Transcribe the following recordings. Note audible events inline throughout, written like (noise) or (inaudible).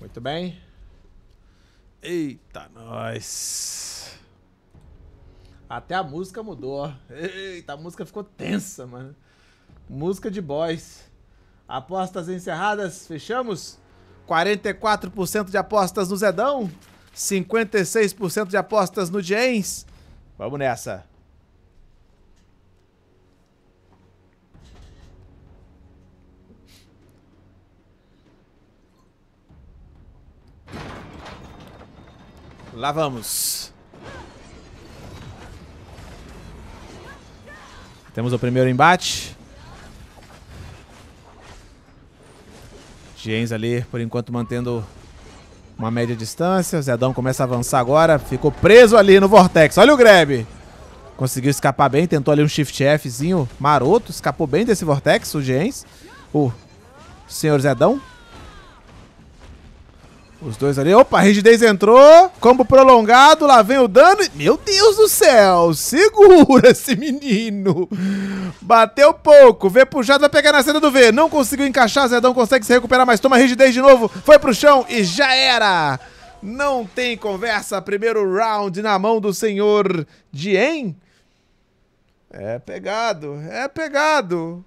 Muito bem. Eita, nós. Até a música mudou. Eita, a música ficou tensa, mano. Música de boys. Apostas encerradas, fechamos? 44% de apostas no Zedão, 56% de apostas no James. Vamos nessa. Lá vamos. Temos o primeiro embate. Gens ali, por enquanto, mantendo uma média distância. O Zedão começa a avançar agora. Ficou preso ali no Vortex. Olha o grab. Conseguiu escapar bem. Tentou ali um shift Fzinho maroto. Escapou bem desse Vortex, o Gens. O senhor Zedão. Os dois ali. Opa, rigidez entrou. Combo prolongado. Lá vem o dano. Meu Deus do céu. Segura (laughs) esse menino. Bateu pouco. V puxado. Vai pegar na cena do V. Não conseguiu encaixar. Zedão consegue se recuperar, mas toma rigidez de novo. Foi pro chão e já era. Não tem conversa. Primeiro round na mão do senhor Dien. É pegado. É pegado.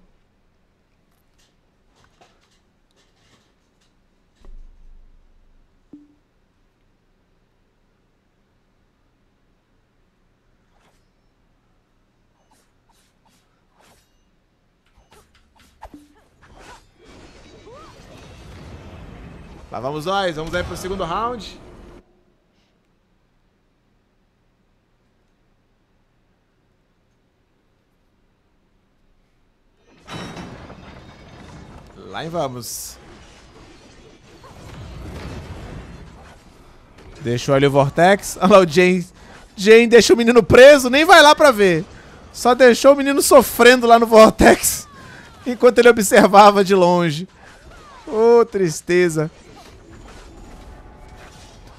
Lá vamos nós, vamos aí pro segundo round. Lá em vamos. Deixou ali o Vortex. (laughs) Olha lá o Jane. Jane deixa o menino preso, nem vai lá pra ver. Só deixou o menino sofrendo lá no Vortex. (laughs) Enquanto ele observava de longe. Ô, oh, tristeza.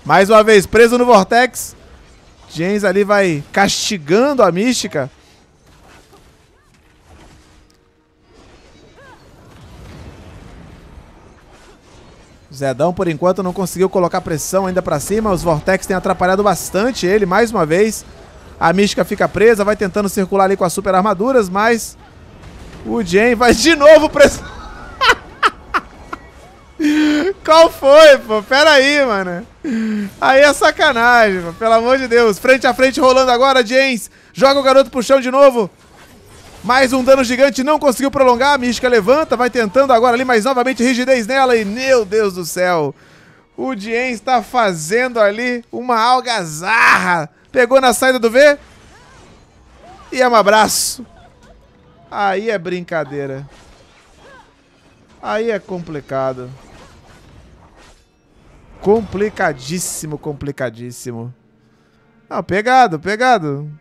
Mais uma vez, preso no Vortex. James ali vai castigando a Mística. Zedão, por enquanto, não conseguiu colocar pressão ainda pra cima. Os Vortex têm atrapalhado bastante ele, mais uma vez. A Mística fica presa, vai tentando circular ali com as super armaduras, mas... O Jen vai de novo pressão qual foi, pô. Pera aí, mano. Aí é sacanagem, mano. Pelo amor de Deus. Frente a frente rolando agora, James. Joga o garoto pro chão de novo. Mais um dano gigante, não conseguiu prolongar. Mística levanta, vai tentando agora ali, mas novamente rigidez nela. E meu Deus do céu, o Dien está fazendo ali uma algazarra. Pegou na saída do V. E é um abraço. Aí é brincadeira. Aí é complicado. Complicadíssimo, complicadíssimo. Ah, pegado, pegado.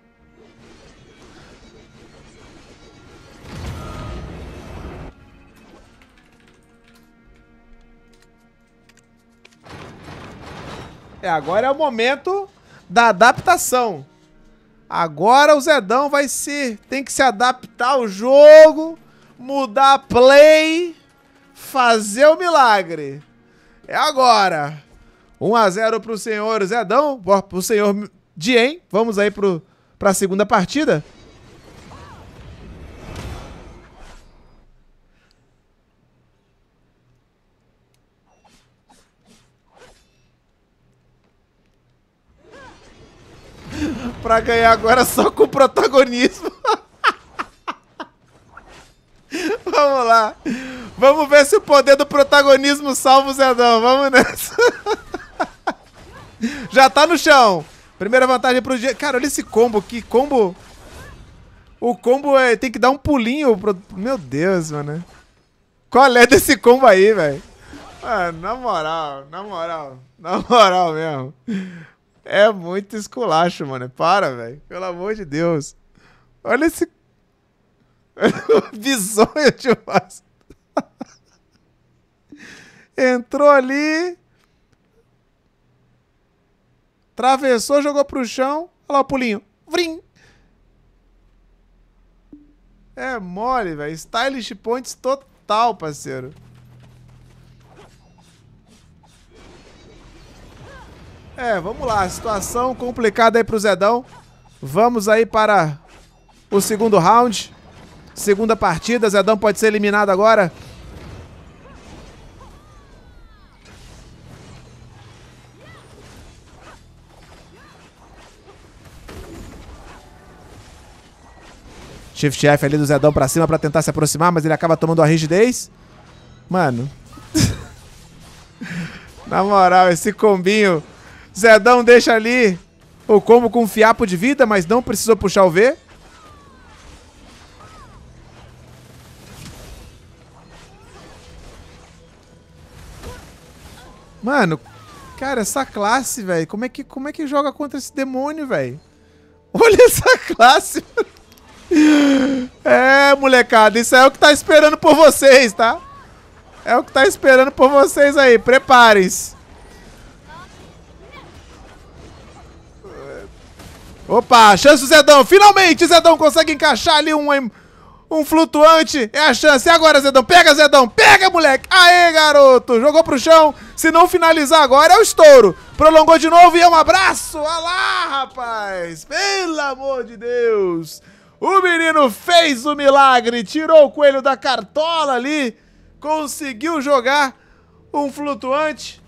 É, agora é o momento da adaptação. Agora o Zedão vai se. tem que se adaptar ao jogo, mudar a play, fazer o milagre. É agora. 1 a 0 para senhor Zedão, para o senhor Dien. Vamos aí para a segunda partida. (laughs) pra ganhar agora só com protagonismo. (laughs) Vamos lá. Vamos ver se o poder do protagonismo salva o Zedão. Vamos nessa. (laughs) (laughs) Já tá no chão. Primeira vantagem pro Diego. Cara, olha esse combo. Que combo... O combo é... tem que dar um pulinho. Pro... Meu Deus, mano. Qual é desse combo aí, velho? Mano, ah, na moral, na moral, na moral mesmo. É muito esculacho, mano. Para, velho. Pelo amor de Deus. Olha esse. Bisonho de faço. Entrou ali. Travessou, jogou pro chão. Olha lá o pulinho. Vrim! É mole, velho. Stylish points total, parceiro. É, vamos lá. Situação complicada aí pro Zedão. Vamos aí para o segundo round. Segunda partida. Zedão pode ser eliminado agora. Shift F ali do Zedão pra cima pra tentar se aproximar, mas ele acaba tomando a rigidez. Mano. (laughs) Na moral, esse combinho. Zedão deixa ali o combo com fiapo de vida, mas não precisou puxar o V. Mano, cara, essa classe, velho. Como, é que, como é que joga contra esse demônio, velho? (laughs) Olha essa classe, mano. É, molecada, isso é o que tá esperando por vocês, tá? É o que tá esperando por vocês aí, preparem-se. Opa, chance do Zedão, finalmente Zedão consegue encaixar ali um, um flutuante, é a chance, e agora Zedão, pega Zedão, pega moleque, aê garoto, jogou pro chão, se não finalizar agora é o estouro, prolongou de novo e é um abraço, olha lá rapaz, pelo amor de Deus, o menino fez o milagre, tirou o coelho da cartola ali, conseguiu jogar um flutuante.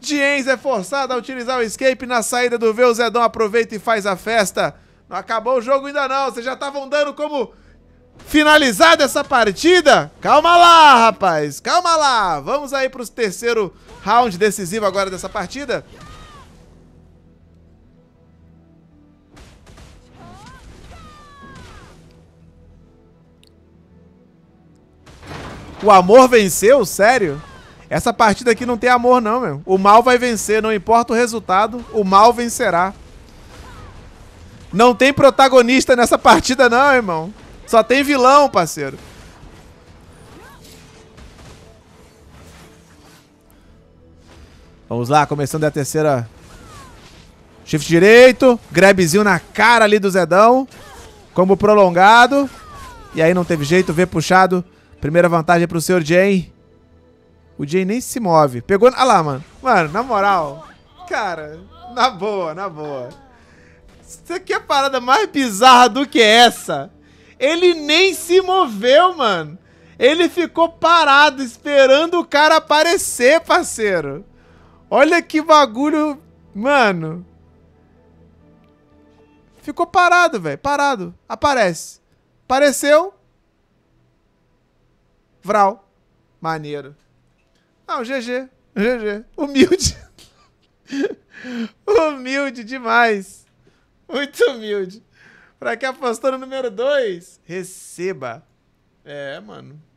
Diens é forçado a utilizar o escape na saída do V. O Zedão aproveita e faz a festa. Não acabou o jogo ainda não. Vocês já estavam dando como finalizada essa partida? Calma lá, rapaz. Calma lá. Vamos aí para o terceiro round decisivo agora dessa partida. O amor venceu? Sério? Essa partida aqui não tem amor não, meu. O mal vai vencer, não importa o resultado, o mal vencerá. Não tem protagonista nessa partida não, irmão. Só tem vilão, parceiro. Vamos lá, começando a terceira. Shift direito, grabzinho na cara ali do Zedão. Combo prolongado. E aí não teve jeito, V puxado. Primeira vantagem é pro senhor Jay. O Jay nem se move. Pegou... Ah lá, mano. Mano, na moral. Cara, na boa, na boa. Isso aqui é a parada mais bizarra do que essa. Ele nem se moveu, mano. Ele ficou parado esperando o cara aparecer, parceiro. Olha que bagulho... Mano... Ficou parado, velho. Parado. Aparece. Apareceu, Vral. Maneiro. Não, ah, GG. GG. Humilde. (laughs) humilde demais. Muito humilde. Pra quem apostou no número 2, receba. É, mano.